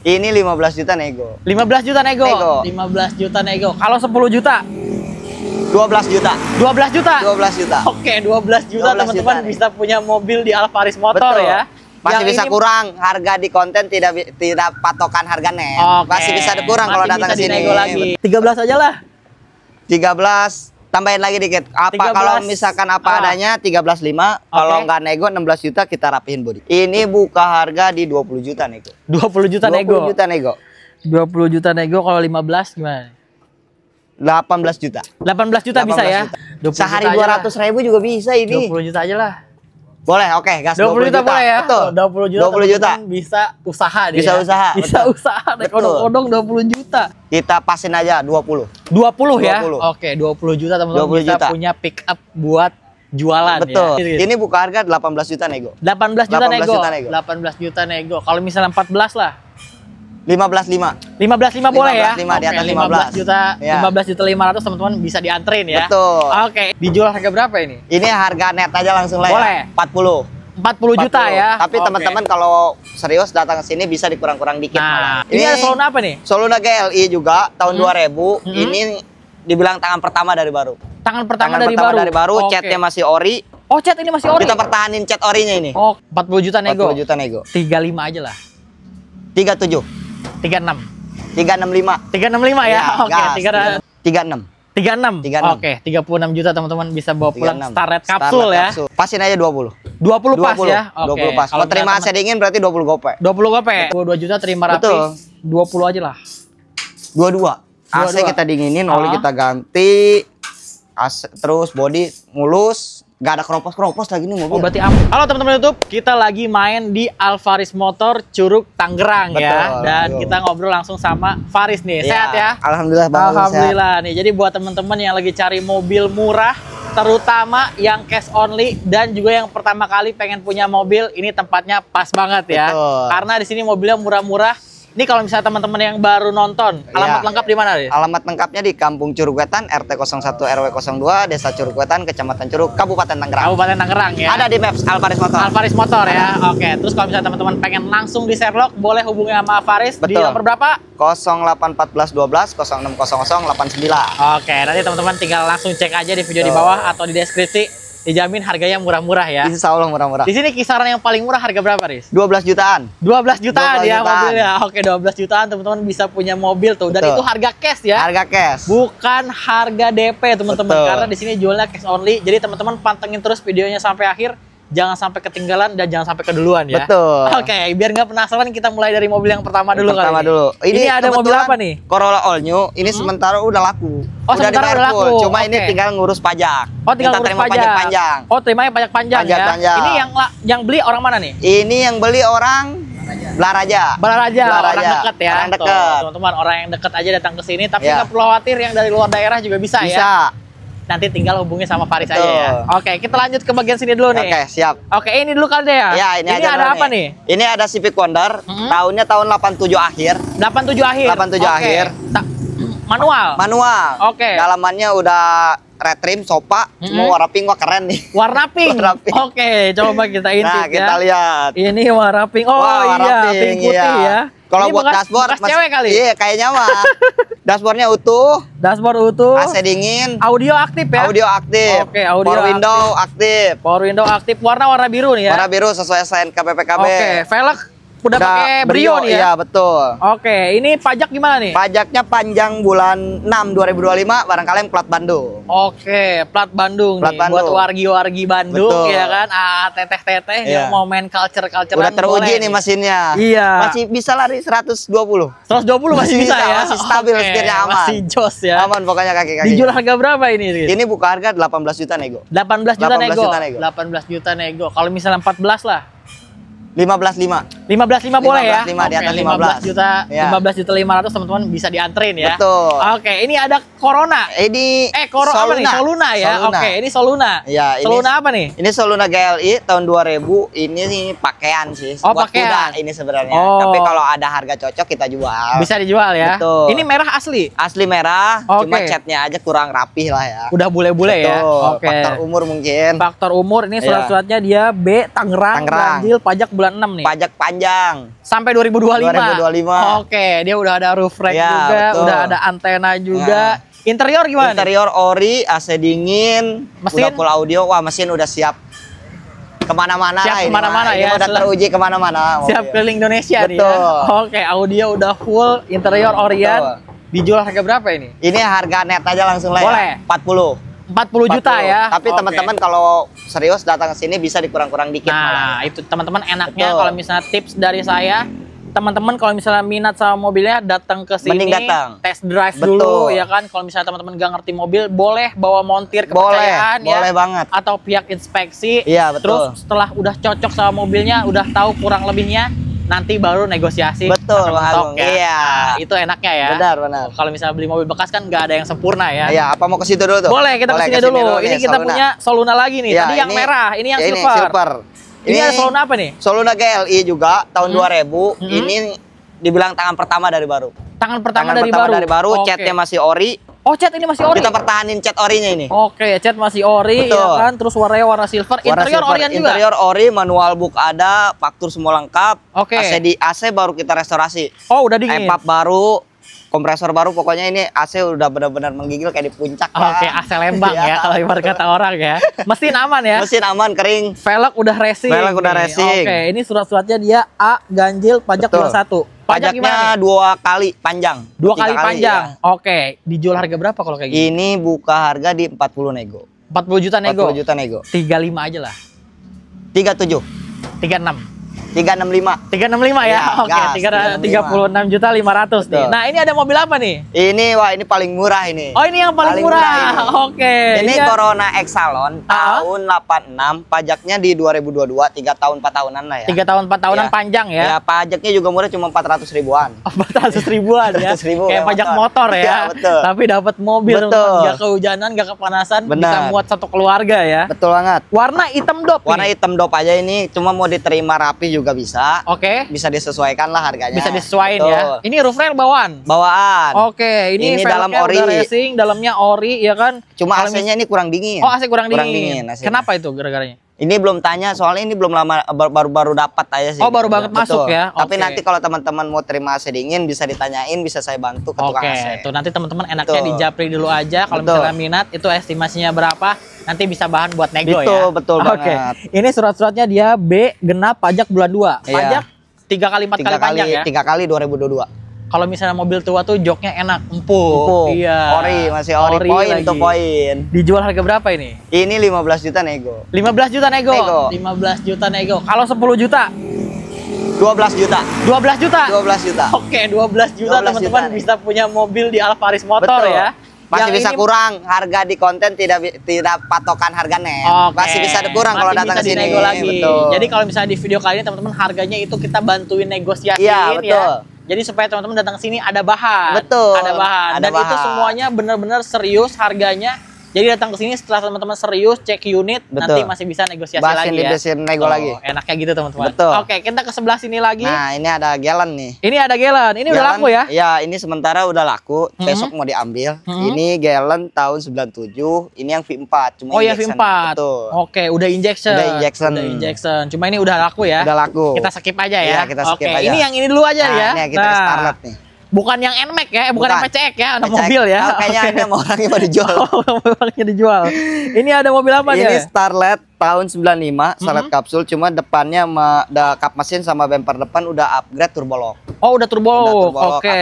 Ini 15 juta nego. 15 juta nego. nego. 15 juta nego. Kalau 10 juta 12 juta. 12 juta. 12 juta. Oke, 12 juta teman-teman bisa punya mobil di Alfaris Motor Betul. ya. Masih yang bisa ini... kurang harga di konten tidak tidak patokan harganya. Okay. Masih bisa kurang kalau datang ke sini. Lagi. 13 aja lah. 13 tambahin lagi dikit. Apa kalau misalkan apa ah. adanya 13.5, okay. kalau nggak nego 16 juta kita rapihin body. Ini buka harga di 20 juta nego. 20 juta 20 nego. 20 juta nego. 20 juta nego kalau 15 gimana? 18 juta. 18 juta 18 bisa 18 ya? Juta. Sehari 200.000 juga bisa ini. 20 juta aja lah. Boleh, oke, okay, gas 20, 20 juta, juta boleh ya. Betul. 20 juta. 20 juta. Bisa usaha dia. Bisa ya. usaha. Bisa betul. usaha naik odong-odong 20 juta. Kita pasin aja 20. 20, ya? Oke, Oke, 20 juta teman-teman kita juta. punya pick up buat jualan Betul. ya. Betul. Ini buka harga 18 juta nego. 18 juta 18 nego. Juta nego. 18 juta nego. Kalau misalnya 14 lah lima belas lima lima belas lima boleh ya? lima di atas lima belas juta ya. lima belas juta lima ratus teman-teman bisa diantrein ya. Betul. Oke, okay. dijual harga berapa ini? Ini harga net aja langsung lah. Ya. Boleh. puluh empat puluh juta ya. Tapi okay. teman-teman kalau serius datang ke sini bisa dikurang-kurang dikit nah, malah. Ini, ini ada Soluna apa nih? Soluna GLI juga tahun hmm. ribu Hmm. Ini dibilang tangan pertama dari baru. Tangan pertama tangan dari pertama baru. dari baru, okay. catnya masih ori. Oh, chat ini masih ori. Kita pertahanin cat orinya ini. Oh, puluh juta nego. 40 juta nego. 35 aja lah. tiga tujuh tiga tiga enam enam lima tiga enam lima ya. ya Oke, tiga enam tiga enam Oke, puluh enam juta teman-teman bisa bawa pulang Starlet kapsul ya. Pasin aja dua puluh 20. 20 pas 20, ya. Oke. Okay. 20 pas. Kalau terima saya dingin berarti 20 gope. 20 gope. 22 juta terima rapi. puluh aja lah. dua 22. AC kita dinginin, oli ah. kita ganti. AC, terus body mulus, Gak ada keropos-keropos lagi nih mobil. Oh, berarti aman. Halo teman-teman YouTube, kita lagi main di Alvaris Motor Curug Tangerang ya. Dan betul. kita ngobrol langsung sama Faris nih. Ya, sehat ya? Alhamdulillah Bang. Alhamdulillah sehat. nih. Jadi buat teman-teman yang lagi cari mobil murah, terutama yang cash only dan juga yang pertama kali pengen punya mobil, ini tempatnya pas banget ya. Betul. Karena di sini mobilnya murah-murah ini kalau misalnya teman-teman yang baru nonton, iya. alamat ya, lengkap di mana, ya? Alamat lengkapnya di Kampung Curugwetan RT 01 RW 02, Desa Curugwetan Kecamatan Curug, Kabupaten Tangerang. Kabupaten Tangerang ya. Ada di Maps Alvaris Motor. Alvaris Motor ya. Oke, terus kalau misalnya teman-teman pengen langsung di Sherlock, boleh hubungi sama Faris Betul. di nomor berapa? 0814 12 delapan sembilan. Oke, nanti teman-teman tinggal langsung cek aja di video Betul. di bawah atau di deskripsi dijamin harganya murah-murah ya. Insya Allah murah-murah. Di sini kisaran yang paling murah harga berapa, Riz? 12 jutaan. 12 jutaan 12 ya, ya jutaan. mobilnya. Oke, 12 jutaan teman-teman bisa punya mobil tuh. Dan itu harga cash ya. Harga cash. Bukan harga DP, teman-teman. Karena di sini jualnya cash only. Jadi teman-teman pantengin terus videonya sampai akhir jangan sampai ketinggalan dan jangan sampai keduluan ya. Betul. Oke, okay, biar nggak penasaran kita mulai dari mobil yang pertama dulu pertama kali. Pertama dulu. Ini, ini ada mobil apa nih? Corolla All New. Ini hmm? sementara udah laku. Oh, udah sementara udah laku. Cuma okay. ini tinggal ngurus pajak. Oh, tinggal kita ngurus pajak. pajak panjang. Oh, terima ya pajak panjang pajak ya. Panjang. Ini yang yang beli orang mana nih? Ini yang beli orang Belaraja. Belaraja, Belaraja. orang dekat ya. Orang dekat. Teman-teman, orang yang dekat aja datang ke sini tapi iya. nggak yeah. perlu khawatir yang dari luar daerah juga bisa, bisa. ya. Bisa nanti tinggal hubungi sama Faris Betul. aja ya. Oke, kita lanjut ke bagian sini dulu nih. Oke, siap. Oke, ini dulu kali deh ya. Ya, ini, ini ada apa nih. Ini ada Civic Wonder, -hmm. tahunnya tahun 87 akhir. 87 akhir. 87 okay. akhir. Ta Manual. Manual. Oke. Okay. Dalamannya udah red trim sopa, mm -hmm. warna pink wah keren nih. Warna pink. warna pink. Oke, coba kita intip nah, ya. kita lihat. Ini warna pink. Oh wah, warna iya, pink, pink putih iya. ya. Kalau buat bekas, dashboard bekas cewek kali. Iya, kayaknya mah. dashboardnya utuh. Dashboard utuh. AC dingin. Audio aktif ya. Audio aktif. Oke, okay, audio. Power window aktif. Power window aktif. Warna warna biru nih ya. Warna biru sesuai SNK PPKB. Oke, okay, velg Udah, pakai brio, brio nih ya? Iya, betul. Oke, ini pajak gimana nih? Pajaknya panjang bulan 6 2025 barangkali plat Bandung. Oke, plat Bandung plat nih Bandung. buat wargi-wargi Bandung betul. ya kan. Ah, ah teteh-teteh iya. yang mau main culture-culture Udah teruji nih mesinnya. Iya. Masih bisa lari 120. 120 masih bisa, bisa ya? Masih stabil Oke, setirnya aman. Masih jos ya. Aman pokoknya kaki-kaki. Dijual harga berapa ini? Ini buka harga 18 juta nego. 18 juta 18 nego. 18 juta nego. nego. nego. Kalau misalnya 14 lah. 15 5 belas lima boleh ya? lima di atas lima belas juta iya. lima belas juta lima ratus teman-teman bisa diantrein ya. Betul. Oke, ini ada Corona. Ini eh Corona Soluna. apa nih? Soluna ya. Soluna. Oke, ini Soluna. Ya, ini, Soluna apa nih? Ini Soluna GLI tahun 2000. Ini sih pakaian sih. Oh, buat pakaian. Kuda ini sebenarnya. Oh. Tapi kalau ada harga cocok kita jual. Bisa dijual ya. Betul. Ini merah asli. Asli merah, okay. cuma catnya aja kurang rapih lah ya. Udah bule-bule ya. Oke. Okay. Faktor umur mungkin. Faktor umur ini surat-suratnya dia B Tangerang, Tangerang. Ganjil, pajak bulan 6 nih. Pajak panjang panjang. Sampai 2025. 2025. Oke, dia udah ada roof rack ya, juga, betul. udah ada antena juga. Ya. Interior gimana? Interior nih? ori, AC dingin, mesin? udah full audio, wah mesin udah siap kemana-mana siap kemana-mana ya udah teruji kemana-mana siap keliling Indonesia betul. nih ya oke audio udah full interior Betul. dijual harga berapa ini ini harga net aja langsung lah ya. boleh ya. 40 40 juta ya. Tapi okay. teman-teman kalau serius datang ke sini bisa dikurang-kurang dikit Nah, malah. itu teman-teman enaknya kalau misalnya tips dari saya teman-teman kalau misalnya minat sama mobilnya datang ke sini datang. test drive Betul. dulu ya kan kalau misalnya teman-teman gak ngerti mobil boleh bawa montir kepercayaan boleh, ya boleh banget atau pihak inspeksi iya, betul. terus setelah udah cocok sama mobilnya udah tahu kurang lebihnya nanti baru negosiasi betul mentok, ya. iya nah, itu enaknya ya benar benar kalau misalnya beli mobil bekas kan nggak ada yang sempurna ya iya apa mau ke situ dulu tuh boleh kita ke sini dulu, ini nih, iya, kita punya Soluna lagi nih ya, tadi ini, yang merah ini yang ya silver. ini silver ini, ini Soluna apa nih Soluna GLI juga tahun hmm. 2000 hmm. ini dibilang tangan pertama dari baru tangan pertama tangan dari pertama baru dari baru oh, catnya masih ori Oh, chat ini masih ori. Kita pertahanin chat orinya ini. Oke, chat masih ori ya Betul. ya kan. Terus warnanya warna silver, warna interior silver. orian juga. Interior ori, manual book ada, faktur semua lengkap. Oke. AC di AC baru kita restorasi. Oh, udah dingin. Empat baru, kompresor baru pokoknya ini AC udah benar-benar menggigil kayak di puncak ah, Oke, okay, AC lembang iya. ya kalau ibarat kata orang ya. Mesin aman ya. Mesin aman kering. Velg udah racing. Velg udah racing. Oke, okay, ini surat-suratnya dia A ganjil pajak nomor satu. Pajaknya dua kali panjang. Dua kali, kali panjang. Ya. Oke, dijual harga berapa kalau kayak gini? Ini buka harga di 40 nego. 40 juta nego. 40 juta nego. 35 aja lah. 37. 36. 365. 365 ya. ya Oke, tiga puluh enam juta lima ratus nih. Nah, ini ada mobil apa nih? Ini wah ini paling murah ini. Oh, ini yang paling, paling murah. murah Oke. Okay. Ini, ini iya. Corona Exalon uh ah. -huh. tahun 86, pajaknya di 2022 tiga tahun empat tahunan lah ya. Tiga tahun empat tahunan ya. panjang ya. Ya, pajaknya juga murah cuma empat ratus ribuan. empat ratus ribuan ya. ribu, Kayak ya, pajak motor, ya. ya betul. Tapi dapat mobil betul. gak kehujanan, gak kepanasan, Bener. bisa muat satu keluarga ya. Betul banget. Warna hitam dop. Warna hitam dop aja ini cuma mau diterima rapi juga juga bisa. Oke. Okay. Bisa disesuaikan lah harganya. Bisa disesuaikan ya. Ini roof rail bawaan. Bawaan. Oke, okay. ini, ini dalam ori. Racing, dalamnya ori ya kan. Cuma AC-nya ini kurang dingin. Oh, AC kurang dingin. Kurang dingin Kenapa itu gara-garanya? Ini belum tanya soalnya ini belum lama baru-baru dapat aja sih. Oh, baru banget Betul. masuk ya. Tapi okay. nanti kalau teman-teman mau terima AC dingin bisa ditanyain, bisa saya bantu ke okay. Oke, tuh nanti teman-teman enaknya di Japri dulu aja kalau misalnya minat itu estimasinya berapa? Nanti bisa bahan buat nego betul, ya. Betul, Oke. okay. Ini surat-suratnya dia B genap pajak bulan 2. Iya. Pajak tiga kali empat kali, kali panjang ya. dua kali 2022 kalau misalnya mobil tua tuh joknya enak, empuk. empuk. Iya. Ori masih ori, ori poin tuh poin. Dijual harga berapa ini? Ini 15 juta nego. 15 juta nego. nego. 15 juta nego. Kalau 10 juta? 12 juta. 12 juta. 12 juta. Oke, 12 juta teman-teman bisa punya mobil di Alfaris Motor Betul. ya. Masih yang bisa ini... kurang harga di konten tidak tidak patokan harga net. Okay. Masih bisa kurang kalau datang ke sini. Lagi. Betul. Jadi kalau misalnya di video kali ini teman-teman harganya itu kita bantuin negosiasi iya, ya. Betul. ya jadi supaya teman-teman datang ke sini ada bahan. Betul. Ada bahan. Ada Dan bahan. itu semuanya benar-benar serius harganya jadi datang ke sini setelah teman-teman serius cek unit, Betul. nanti masih bisa negosiasi Bahas lagi ya. nego oh, lagi. Enaknya gitu teman-teman. Betul. Oke, kita ke sebelah sini lagi. Nah, ini ada gelan nih. Ini ada gelan. Ini gelen, udah laku ya? Ya, ini sementara udah laku. -hmm. Besok mau diambil. Mm -hmm. Ini gelan tahun 97. Ini yang V4. Cuma oh ya V4. Betul. Oke, udah injection. Udah injection. Udah injection. Cuma ini udah laku ya? Udah laku. Kita skip aja ya. Iya, kita skip Oke. aja. Ini yang ini dulu aja nah, ya. Ini kita nah. Scarlet nih. Bukan yang NMAX ya, eh, bukan, bukan. yang PCX ya, ada mobil ya. kayaknya okay. orangnya mau dijual. orangnya dijual. Ini ada mobil apa ini ya? Ini Starlet tahun 95, Starlet mm -hmm. kapsul, cuma depannya ada kap mesin sama bumper depan udah upgrade turbo lock. Oh, udah turbo lock. Oke.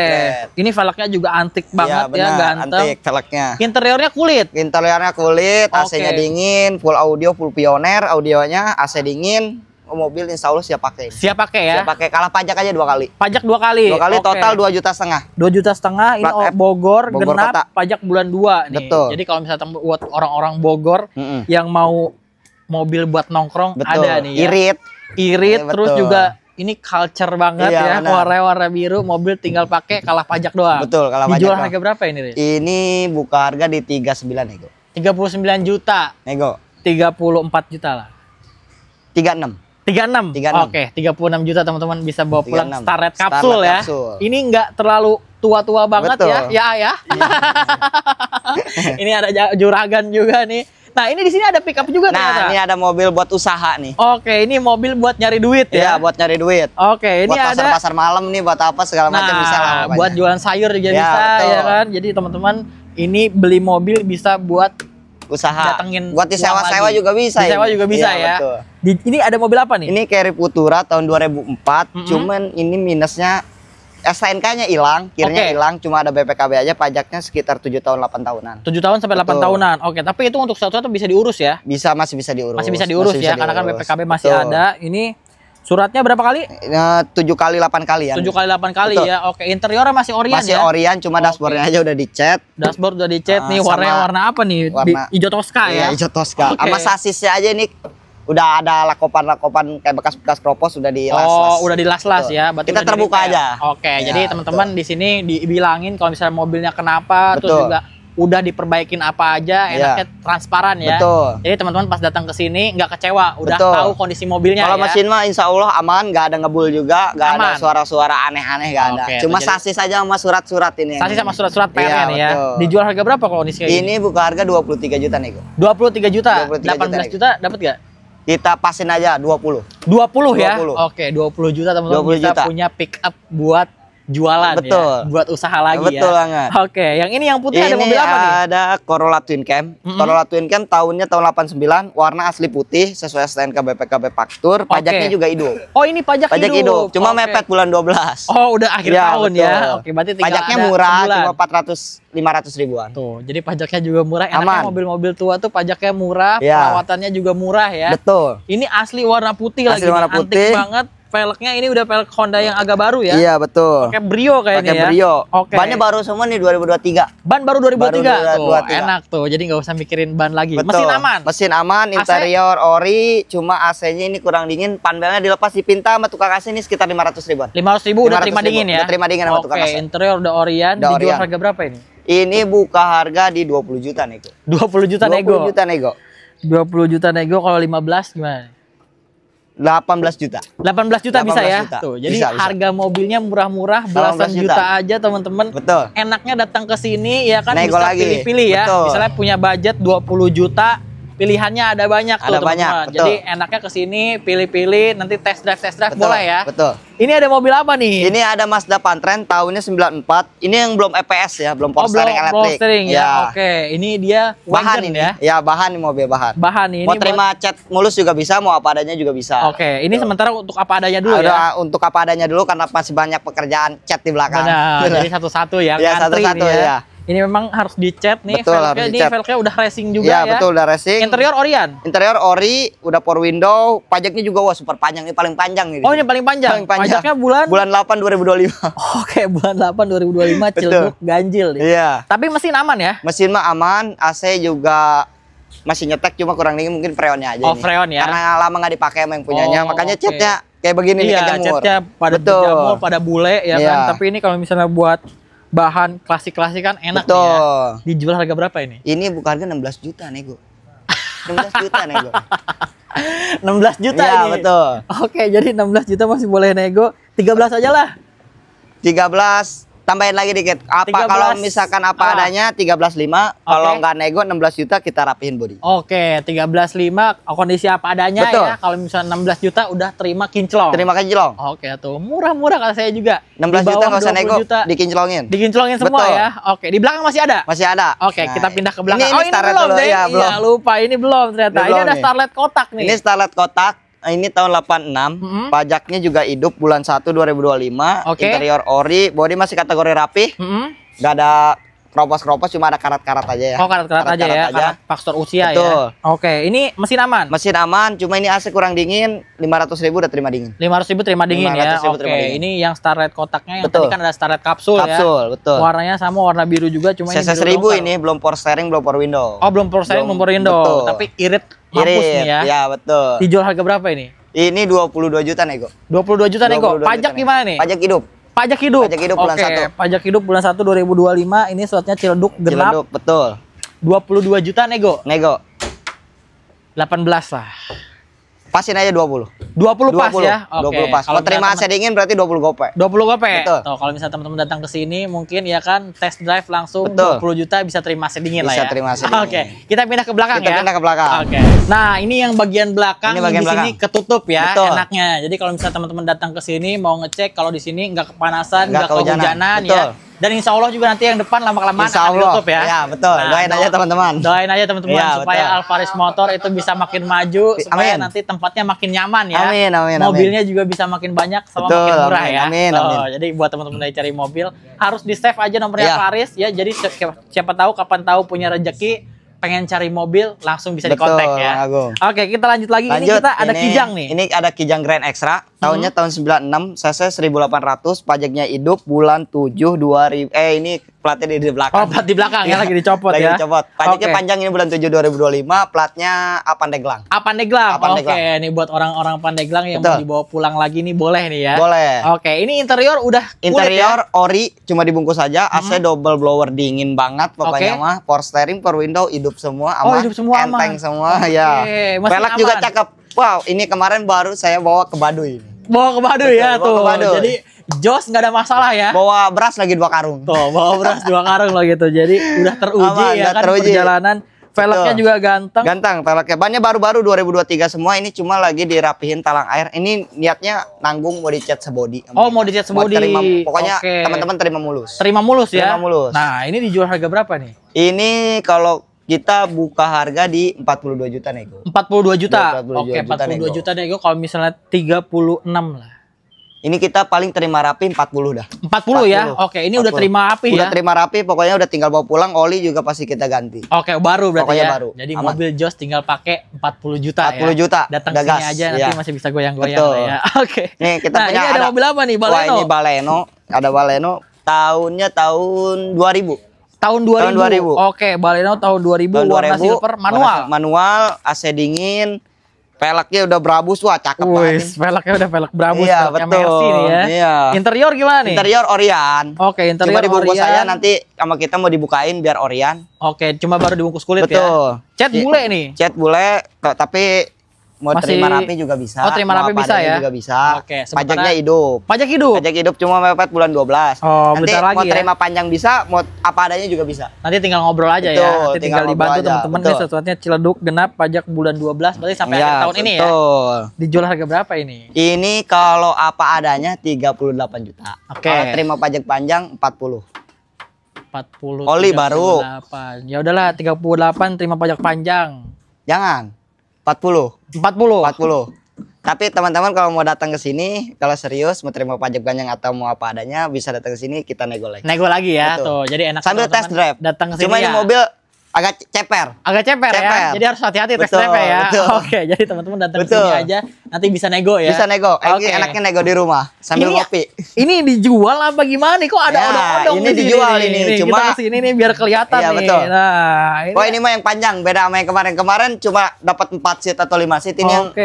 Ini velgnya juga antik iya, banget ya, Benar, ganteng. Antik velgnya. Interiornya kulit. Interiornya kulit, AC-nya dingin, full audio, full pioner, audionya AC dingin mobil insya Allah siap pakai. Siap pakai ya? Siap pakai. Kalah pajak aja dua kali. Pajak dua kali? Dua kali okay. total dua juta setengah. Dua juta setengah ini Bogor, Bogor genap kota. pajak bulan dua nih. Betul. Jadi kalau misalnya buat orang-orang Bogor mm -mm. yang mau mobil buat nongkrong betul. ada nih ya. Irit. Irit ya, terus juga ini culture banget iya, ya warna-warna biru mobil tinggal pakai kalah pajak doang. Betul, kalah pajak. Dijual harga berapa ini, Riz? Ini buka harga di 39 nego. 39 juta. Nego. 34 juta lah. 36 tiga enam Oke, tiga puluh enam juta teman-teman bisa bawa pulang Starlet kapsul ya. Ini enggak terlalu tua-tua banget ya. Ya ya. Iya. ini ada juragan juga nih. Nah, ini di sini ada pickup juga nah, Nah, ini ada mobil buat usaha nih. Oke, ini mobil buat nyari duit iya, ya. buat nyari duit. Oke, ini ada pasar-pasar malam nih, buat apa segala macam nah, bisa lah. buat jualan sayur juga ya, bisa ya kan. Jadi teman-teman, ini beli mobil bisa buat usaha. Datengin buat disewa-sewa juga bisa. Disewa juga bisa iya, ya. Di, ini ada mobil apa nih? Ini Carry Futura tahun 2004, mm -hmm. cuman ini minusnya STNK-nya hilang, kirnya hilang, cuma ada BPKB aja, pajaknya sekitar 7 tahun 8 tahunan. 7 tahun sampai Betul. tahunan. Oke, tapi itu untuk satu-satu bisa diurus ya? Bisa, masih bisa diurus. Masih bisa diurus masih ya, bisa karena kan BPKB masih Betul. ada. Ini Suratnya berapa kali? Eh, tujuh kali delapan kali ya. Tujuh kali delapan kali Betul. ya. Oke, interiornya masih orian masih ya. Masih orian, cuma dashboardnya aja udah dicat. Dashboard udah dicat uh, nih warnanya warna apa nih? Warna hijau Tosca iya, ya. hijau toska. Sama sasisnya aja nih udah ada lakopan-lakopan kayak bekas-bekas kropos udah di las Oh, udah di las-las gitu. ya. Berarti kita terbuka kayak, aja. Oke, okay, ya, jadi teman-teman di sini dibilangin kalau misalnya mobilnya kenapa betul. terus juga udah diperbaikin apa aja iya. enaknya ya. transparan ya. Betul. Jadi teman-teman pas datang ke sini nggak kecewa, udah Betul. tahu kondisi mobilnya Kalau ya. mesin mah insya Allah aman, nggak ada ngebul juga, nggak ada suara-suara aneh-aneh nggak ada. Cuma sasis saja sama surat-surat ini. Sasis sama surat-surat PR iya, ya, ya. Dijual harga berapa kalau ini Ini buka harga dua puluh tiga juta nih 23 juta. 23 18 juta, belas juta dapat gak? kita pasin aja 20. 20, 20. ya? 20. Oke, 20 juta teman-teman kita juta. punya pick up buat jualan ya, Betul. ya, buat usaha lagi Betul ya. Betul banget. Oke, yang ini yang putih ini ada mobil apa nih? ada Corolla Twin Cam. Mm -hmm. Corolla Twin Cam tahunnya tahun 89, warna asli putih sesuai STNK BPKB Faktur, okay. pajaknya juga hidup. Oh, ini pajak, pajak hidup. hidup. Cuma okay. mepet bulan 12. Oh, udah akhir ya, tahun ya. betul. ya. Oke, berarti tinggal Pajaknya ada murah, sebulan. cuma 400 500 ribuan. Tuh, jadi pajaknya juga murah. Enaknya mobil-mobil tua tuh pajaknya murah, ya. perawatannya juga murah ya. Betul. Ini asli warna putih asli lagi. Warna putih. Antik banget velgnya ini udah velg Honda yang agak baru ya? Iya, betul. Pakai Brio kayaknya Pake ya? Brio. ya. Oke. Okay. Bannya baru semua nih 2023. Ban baru 2023. Baru 2023. Tuh, enak tuh. Jadi nggak usah mikirin ban lagi. Betul. Mesin aman. Mesin aman, interior AC. ori, cuma AC-nya ini kurang dingin, Panelnya dilepas di pinta sama tukang AC ini sekitar 500 ribu. 500 ribu udah 500 terima ribu. dingin ya? Udah terima dingin sama okay. tukang AC. interior udah orian, udah orian. harga berapa ini? Ini buka harga di 20 juta nego. 20 juta nego. 20 juta nego. 20 juta nego kalau 15 gimana? 18 juta. 18 juta 18 bisa ya. Juta. Tuh, jadi bisa, bisa. harga mobilnya murah-murah belasan juta, juta aja teman-teman. Enaknya datang ke sini ya kan Nego bisa pilih-pilih ya. Misalnya punya budget 20 juta pilihannya ada banyak ada tuh banyak, teman -teman. Betul. Jadi enaknya ke sini pilih-pilih nanti test drive test drive betul, boleh ya. Betul. Ini ada mobil apa nih? Ini ada Mazda Pantren tahunnya 94. Ini yang belum EPS ya, belum power oh, steering elektrik. steering ya. ya. Oke, okay. ini dia bahan ini ya. Ya, bahan mobil bahan. Bahan ini. Mau terima buat... cat mulus juga bisa, mau apa adanya juga bisa. Oke, okay. ini betul. sementara untuk apa adanya dulu ada, ya. untuk apa adanya dulu karena masih banyak pekerjaan cat di belakang. Benar. Jadi satu-satu ya. Iya, satu-satu ya. Satu -satu, ya. Ini memang harus dicat nih. Betul, velgnya, harus ini velgnya udah racing juga ya. ya. betul, udah racing. Interior Orion. Interior ori, udah power window, pajaknya juga wah super panjang, ini paling panjang nih. Oh, ini paling panjang. Paling panjang. Pajaknya bulan bulan 8 2025. Oke, bulan 8 2025 cilbuk ganjil nih. Iya. Tapi mesin aman ya? Mesin mah aman, AC juga masih nyetek cuma kurang dingin mungkin freonnya aja. Oh, nih. freon ya. Karena lama nggak dipakai yang punyanya, oh, makanya okay. catnya kayak begini iya, nih kayak jamur. pada Betul. jamur, pada bule ya iya. kan. Tapi ini kalau misalnya buat bahan klasik-klasik kan enak ya. Betul. ya. Dijual harga berapa ini? Ini bukan harga 16 juta nego. 16 juta nego. 16 juta ya, ini. betul. Oke, jadi 16 juta masih boleh nego. 13 aja lah. 13 tambahin lagi dikit. Apa kalau misalkan apa ah. adanya 13.5, okay. kalau nggak nego 16 juta kita rapihin body. Oke, okay, 13.5 kondisi apa adanya Betul. ya. Kalau misalnya 16 juta udah terima kinclong. Terima kinclong. Oke okay, tuh, murah-murah kalau saya juga. 16 juta nggak usah nego, juta. dikinclongin. Dikinclongin semua Betul. ya. Oke, okay. di belakang masih ada? Masih ada. Oke, okay, kita nah, pindah ke belakang. Ini, oh, ini, ini belum, ya, belum. Ya, lupa ini belum ternyata. Ini, ini belum ada nih. starlet kotak nih. Ini starlet kotak Ah, ini tahun 86, hmm. pajaknya juga hidup bulan 1 2025, okay. interior ori, body masih kategori rapi. Hmm. Gak ada kropos-kropos cuma ada karat-karat aja ya. Oh, karat-karat aja ya, karat ya. Aja. Karat faktor usia Betul. ya. Oke, ini mesin aman. Mesin aman, cuma ini AC kurang dingin, 500.000 udah terima dingin. 500.000 terima dingin 500 ya. Oke, okay. dingin. ini yang starlight kotaknya yang betul. tadi kan ada starlight kapsul, kapsul ya. Kapsul, betul. Warnanya sama warna biru juga cuma CC ini 1000 ini belum power steering, belum power window. Oh, belum power steering, belum, belum power window. Betul. Tapi irit Mampus Irit. nih ya. Iya, betul. Dijual harga berapa ini? Ini 22 juta nego. 22 juta nego. Pajak juta gimana nih? Pajak hidup. Pajak hidup. Pajak hidup bulan Oke, 1. Pajak hidup bulan 1 2025 ini slotnya Cilduk genap. Cilduk, betul. 22 juta nego. Nego. 18 lah. Pasin aja 20. 20 pas 20, ya. Oke. Okay. 20 pas. Kalau terima saya dingin berarti 20 gope. 20 gope. Betul. Tuh, kalau misalnya teman-teman datang ke sini mungkin ya kan test drive langsung Betul. 20 juta bisa terima saya dingin bisa lah ya. Bisa terima saya dingin. Oke. Okay. Kita pindah ke belakang Kita ya. Kita pindah ke belakang. Oke. Okay. Nah, ini yang bagian belakang ini bagian di belakang. sini ketutup ya Betul. enaknya. Jadi kalau misalnya teman-teman datang ke sini mau ngecek kalau di sini nggak kepanasan, nggak kehujanan, kehujanan ya. Betul. ya dan insya Allah juga nanti yang depan lama-kelamaan akan ditutup ya. Ya betul. Nah, doain aja teman-teman. Doain aja teman-teman ya, supaya betul. Alvaris Motor itu bisa makin maju, supaya nanti tempatnya makin nyaman ya. Amin, amin, amin. Mobilnya juga bisa makin banyak sama betul, makin murah amin, ya. Amin, amin. Oh, Jadi buat teman-teman yang cari mobil harus di save aja nomornya ya. Alvaris ya. Jadi siapa, siapa tahu kapan tahu punya rezeki pengen cari mobil langsung bisa Betul, dikontak ya. Agung. Oke, kita lanjut lagi. Lanjut, ini kita ada ini, Kijang nih. Ini ada Kijang Grand Extra. Tahunnya hmm. tahun 96, saya 1800, pajaknya hidup bulan 7 2000. Eh ini platnya di, belakang. Oh, plat di belakang ya iya, lagi dicopot lagi ya. dicopot. Pajaknya okay. panjang ini bulan 7 2025, platnya Apandeglang. Apandeglang. Apandeglang. Oke, okay. ini buat orang-orang Pandeglang yang Betul. mau dibawa pulang lagi nih boleh nih ya. Boleh. Oke, okay. ini interior udah ya? Interior ya? ori cuma dibungkus aja, mm-hmm. AC double blower dingin banget pokoknya okay. mah, power steering, power window hidup semua oh, aman. Oh, hidup semua enteng semua okay. ya. velg pelek juga cakep. Wow, ini kemarin baru saya bawa ke Baduy. Bawa ke Baduy ya bawa tuh. Ke Baduy. Jadi jos nggak ada masalah ya. Bawa beras lagi dua karung. Tuh, bawa beras dua karung loh gitu. Jadi udah teruji Aman, ya kan teruji. perjalanan. Velgnya juga ganteng. Ganteng, velgnya. Bannya baru-baru 2023 semua. Ini cuma lagi dirapihin talang air. Ini niatnya nanggung mau dicat sebody. Oh, mau dicat sebody. terima, pokoknya teman teman-teman terima mulus. Terima mulus ya. Terima mulus. Nah, ini dijual harga berapa nih? Ini kalau kita buka harga di 42 juta nego. 42 juta. 42 Oke, juta 42 juta nego kalau misalnya 36 lah. Ini kita paling terima rapi 40 dah. 40, 40 ya. 40. Oke, ini 40. udah terima rapi udah ya. Udah terima rapi, pokoknya udah tinggal bawa pulang, oli juga pasti kita ganti. Oke, baru berarti pokoknya ya. baru. Jadi Aman. mobil Jos tinggal pakai 40 juta 40 ya. juta. Datang sini gas. aja nanti ya. masih bisa goyang-goyang ya. Oke. Nih, kita nah, punya ini ada, ada mobil apa nih? Baleno. Wah, ini Baleno. Ada Baleno tahunnya tahun 2000. Tahun 2000. Tahun 2000. Oke, okay, Baleno tahun 2000, tahun 2000 warna silver manual. Manual, AC dingin, peleknya udah berabus wah cakep banget. peleknya udah pelek berabus. Iya, betul. Mercy nih ya. Iya. Interior gimana nih? Interior Orion. Oke, okay, interior Cuma dibungkus Orion. saya nanti sama kita mau dibukain biar Orion. Oke, okay, cuma baru dibungkus kulit betul. ya. Betul. Cat iya. bule nih. Cat bule tapi mau Masih... terima rapi juga bisa. Oh, terima rapi bisa ya. Juga bisa. Oke, sementara... pajaknya hidup. Pajak hidup. Pajak hidup cuma mepet bulan 12. Oh, Nanti bentar lagi mau ya. terima panjang bisa, mau apa adanya juga bisa. Nanti tinggal ngobrol aja ya. betul, ya. Nanti tinggal, tinggal dibantu teman-teman nih sesuatnya. Ciledug genap pajak bulan 12 berarti sampai ya, akhir tahun betul. ini ya. Betul. Dijual harga berapa ini? Ini kalau apa adanya 38 juta. Oke. Okay. Kalau terima pajak panjang 40. 40 Oli baru. Ya udahlah 38 terima pajak panjang. Jangan. 40. 40. 40. Tapi teman-teman kalau mau datang ke sini, kalau serius mau terima pajak banyak atau mau apa adanya, bisa datang ke sini kita nego lagi. Nego lagi ya, Betul. tuh. Jadi enak. Sambil teman tes drive. Datang ke sini. Cuma ya. ini mobil agak ceper. Agak ceper, ya. ceper. ya. Jadi harus hati-hati tes drive ceper ya. Betul. Oke, jadi teman-teman datang betul. sini aja nanti bisa nego ya. Bisa nego. Oke. Enaknya nego di rumah sambil ini, ngopi. Ini dijual apa gimana Kok ada ya, odong-odong ini dijual ini. ini. cuma kita nih biar kelihatan iya, nih. Betul. Nah, ini. Oh, ini mah yang panjang beda sama yang kemarin-kemarin cuma dapat 4 seat atau 5 seat ini. Oke.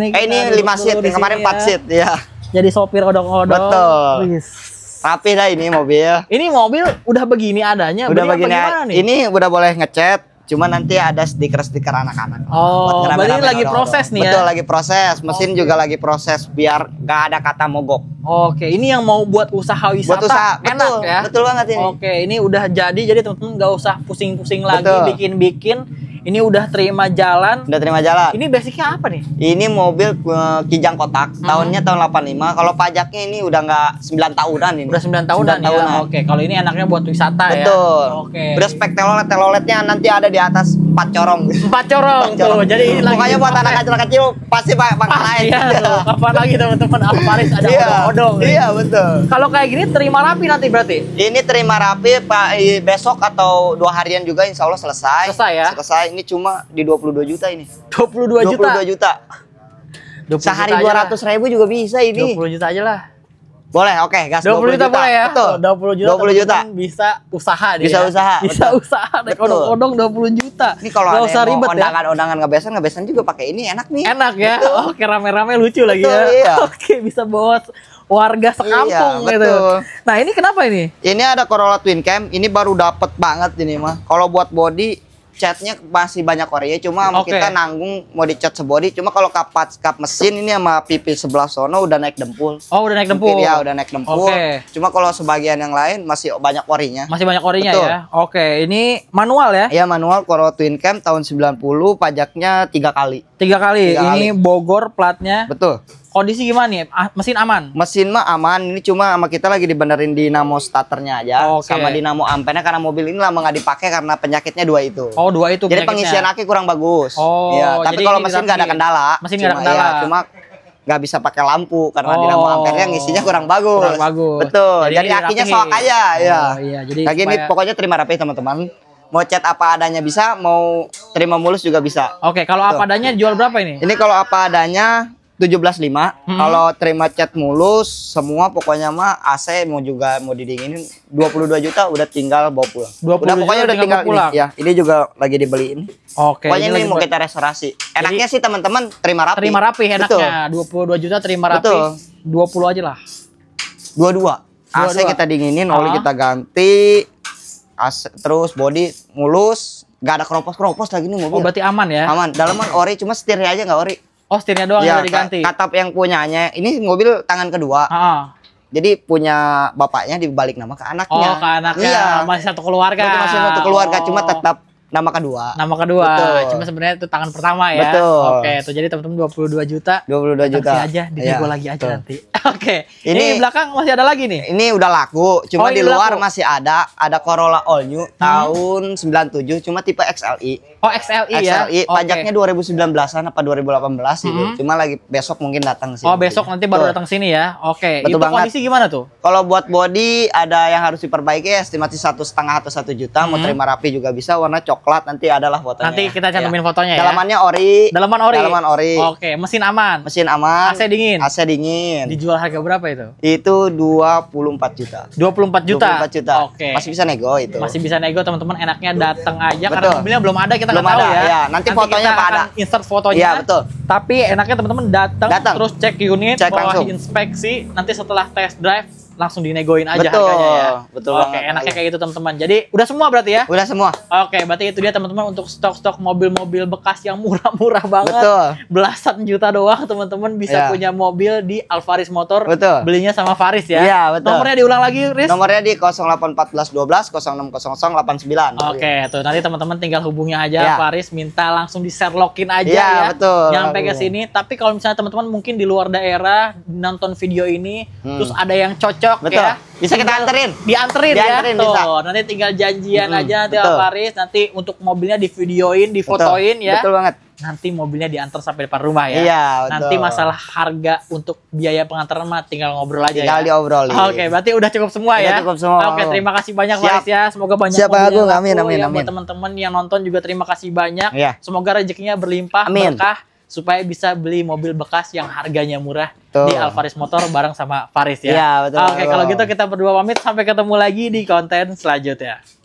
Yang, ini eh, ini 5 seat, kemarin kemarin ya. seat ya. Jadi sopir odong-odong. Betul. Please. Rapi lah ini mobil. Ini mobil udah begini adanya. Udah begini. Ad nih? Ini udah boleh ngecat. Cuma nanti ada stiker-stiker anak-anak. Oh, berarti ini lagi proses nih ya? Betul, lagi proses. Mesin okay. juga lagi proses biar nggak ada kata mogok. Oke, ini yang mau buat usaha wisata. Buat usaha, enak betul, ya? Betul banget ini. Oke, ini udah jadi. Jadi teman-teman nggak usah pusing-pusing lagi bikin-bikin ini udah terima jalan. Udah terima jalan. Ini basicnya apa nih? Ini mobil uh, kijang kotak. Hmm. Tahunnya tahun 85. Kalau pajaknya ini udah nggak 9 tahunan ini. Udah 9 tahunan 9 ya. Tahunan. Oke, kalau ini anaknya buat wisata Betul. ya. Betul. Oke. Udah spek telolet teloletnya nanti ada di atas empat corong empat corong, empat corong. tuh jadi ini lagi pokoknya buat anak kecil-kecil pasti bakal lain apa lagi teman-teman Alvaris ada iya, odong iya betul kalau kayak gini terima rapi nanti berarti ini terima rapi pak besok atau dua harian juga insya Allah selesai selesai ya selesai ini cuma di 22 juta ini 22 juta 22 juta 20 sehari dua ratus ribu juga bisa ini 20 juta aja lah boleh, oke, okay, gas 20, 20 juta, juta. boleh ya. Betul. 20 juta. 20 juta. Bisa usaha dia. Bisa ya. usaha. Bisa betul. usaha naik odong-odong 20 juta. Ini kalau ada usah ribet ya. undangan nggak biasa nggak biasa juga pakai ini enak nih. Enak ya. Betul. Oke, rame-rame lucu betul, lagi ya. Iya. Oke, bisa bawa warga iya, sekampung iya, gitu. Betul. Nah, ini kenapa ini? Ini ada Corolla Twin Cam, ini baru dapet banget ini mah. Kalau buat body Chatnya masih banyak Korea ya. cuma okay. kita nanggung mau dicat sebody cuma kalau kapat kap mesin ini sama pipi sebelah sono udah naik dempul oh udah naik dempul Mungkin, ya udah naik dempul okay. cuma kalau sebagian yang lain masih banyak orinya masih banyak orinya ya oke okay. ini manual ya iya manual Kalau Twin Cam tahun 90 pajaknya tiga kali tiga kali tiga ini kali. Bogor platnya betul kondisi gimana nih? Ah, mesin aman? Mesin mah aman. Ini cuma sama kita lagi dibenerin dinamo starternya aja okay. sama dinamo ampernya karena mobil ini lama nggak dipakai karena penyakitnya dua itu. Oh, dua itu. Jadi pengisian aki kurang bagus. Oh, ya, tapi kalau mesin nggak ada kendala. Mesin nggak ada kendala. Ya, cuma nggak bisa pakai lampu karena oh. dinamo ampernya ngisinya kurang bagus. Kurang bagus. Betul. Jadi, jadi akinya soak aja ya. iya, jadi Lagi supaya... ini pokoknya terima rapi teman-teman. Mau cat apa adanya bisa, mau terima mulus juga bisa. Oke, kalau apa adanya jual berapa ini? Ini kalau apa adanya tujuh belas lima. Hmm. kalau terima chat mulus semua pokoknya mah AC mau juga mau didinginin dua juta udah tinggal bawa pulang. udah pokoknya udah tinggal, tinggal pulang. ini ya. Ini juga lagi dibeliin. Oke. pokoknya ini, ini mau kita restorasi. Enaknya Jadi, sih teman-teman terima rapi. Terima rapi enaknya. puluh dua juta terima rapi. Betul. puluh aja lah. Dua dua. AC kita dinginin, oli ah. kita ganti. AC, terus body mulus, gak ada keropos-keropos lagi nih mobil. Oh, berarti aman ya? Aman. Dalaman ori cuma setirnya aja nggak ori. Oh setirnya doang ya, yang diganti. Katap yang punyanya. Ini mobil tangan kedua. Ah. Jadi punya bapaknya dibalik nama ke anaknya. Oh ke anaknya. Iya. Masih satu keluarga. Itu masih satu keluarga. Oh. Cuma tetap nama kedua. Nama kedua. Betul. Cuma sebenarnya itu tangan pertama ya. Betul. Oke, itu jadi teman-teman 22 juta. 22 juta. aja di ya, lagi aja betul. nanti. Oke. Ini, ini belakang masih ada lagi nih. Ini udah laku, cuma oh, di luar laku. masih ada, ada Corolla All New hmm. tahun 97 cuma tipe XLI. Oh XLI, XLI ya. XLI pajaknya okay. 2019-an apa 2018 gitu. sih -hmm. Cuma lagi besok mungkin datang sih. Oh, besok nanti baru datang sini ya. Oke. Okay. Betul Itu banget. kondisi gimana tuh? Kalau buat body ada yang harus diperbaiki ya. estimasi satu setengah atau satu juta. -hmm. Mau mm-hmm. terima rapi juga bisa. Warna coklat nanti adalah fotonya. Nanti ya. kita cantumin ya. fotonya ya. Dalamannya ori. Dalaman ori. Dalaman ori. Oke, okay. mesin aman. Mesin aman. AC dingin. AC dingin. Dijual harga berapa itu? Itu 24 juta. 24 juta. 24 juta. Oke. Okay. Masih bisa nego itu. Masih bisa nego teman-teman. Enaknya datang aja Betul. karena mobilnya belum ada kita belum ada. ya. ya. Nanti, nanti fotonya kita ada. insert iya, fotonya. Iya, betul. Tapi enaknya teman-teman datang, terus cek unit, cek bawahi langsung. inspeksi, nanti setelah test drive langsung dinegoin aja betul, harganya ya. Betul. Oke, banget. enaknya kayak gitu teman-teman. Jadi udah semua berarti ya? Udah semua. Oke, berarti itu dia teman-teman untuk stok-stok mobil-mobil bekas yang murah-murah banget. Betul. Belasan juta doang teman-teman bisa yeah. punya mobil di Alvaris Motor. Betul. Belinya sama Faris ya. Iya, betul. Nomornya diulang lagi, Riz. Nomornya di 081412 Oke, okay, tuh nanti teman-teman tinggal hubungi aja yeah. Faris minta langsung di aja yeah, ya. betul. Nyampe ke sini. Tapi kalau misalnya teman-teman mungkin di luar daerah nonton video ini hmm. terus ada yang cocok cocok Betul. ya. Bisa tinggal kita anterin. Dianterin, ya. dianterin ya. Tuh, nanti tinggal janjian hmm, aja nanti sama Paris, nanti untuk mobilnya di videoin, difotoin Betul. ya. Betul banget. Nanti mobilnya diantar sampai depan rumah ya. Iya, betul. Nanti masalah harga untuk biaya pengantaran mah tinggal ngobrol aja tinggal ya. Tinggal diobrol. Oke, okay, berarti udah cukup semua ya. ya. Cukup semua. Oke, okay, terima kasih banyak Siap. Paris ya. Semoga banyak Siap, Agung. Amin, amin, ya. amin. Teman-teman yang nonton juga terima kasih banyak. Ya. Semoga rezekinya berlimpah, amin. berkah supaya bisa beli mobil bekas yang harganya murah Tuh. di Alvaris Motor bareng sama Faris ya. Iya, Oke, okay, kalau gitu kita berdua pamit sampai ketemu lagi di konten selanjutnya.